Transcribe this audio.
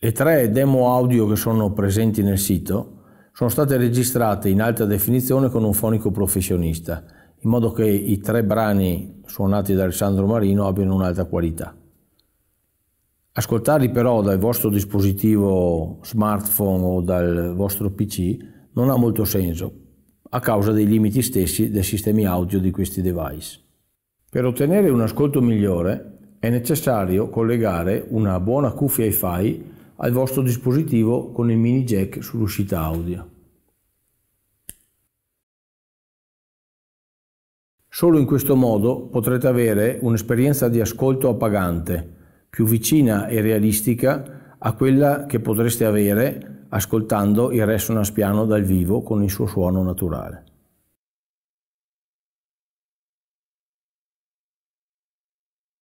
Le tre demo audio che sono presenti nel sito sono state registrate in alta definizione con un fonico professionista, in modo che i tre brani suonati da Alessandro Marino abbiano un'alta qualità. Ascoltarli però dal vostro dispositivo smartphone o dal vostro PC non ha molto senso, a causa dei limiti stessi dei sistemi audio di questi device. Per ottenere un ascolto migliore è necessario collegare una buona cuffia hi-fi al vostro dispositivo con il mini jack sull'uscita audio. Solo in questo modo potrete avere un'esperienza di ascolto appagante, più vicina e realistica a quella che potreste avere ascoltando il Resonance Piano dal vivo con il suo suono naturale.